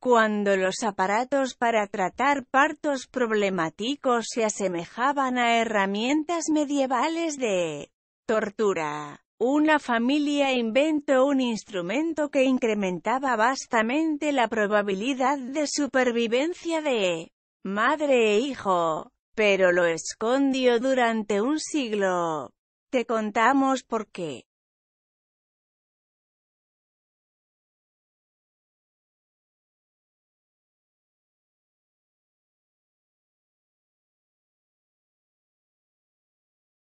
cuando los aparatos para tratar partos problemáticos se asemejaban a herramientas medievales de tortura. Una familia inventó un instrumento que incrementaba vastamente la probabilidad de supervivencia de madre e hijo, pero lo escondió durante un siglo. Te contamos por qué.